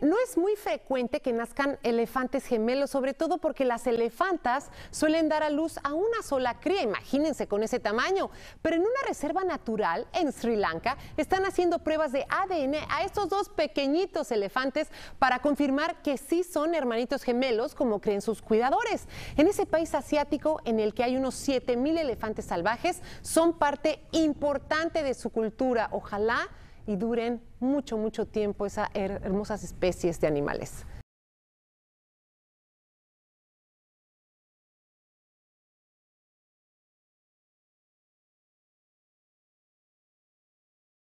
No es muy frecuente que nazcan elefantes gemelos, sobre todo porque las elefantas suelen dar a luz a una sola cría, imagínense con ese tamaño. Pero en una reserva natural en Sri Lanka están haciendo pruebas de ADN a estos dos pequeñitos elefantes para confirmar que sí son hermanitos gemelos, como creen sus cuidadores. En ese país asiático en el que hay unos 7000 mil elefantes salvajes, son parte importante de su cultura. Ojalá y duren mucho, mucho tiempo esas hermosas especies de animales.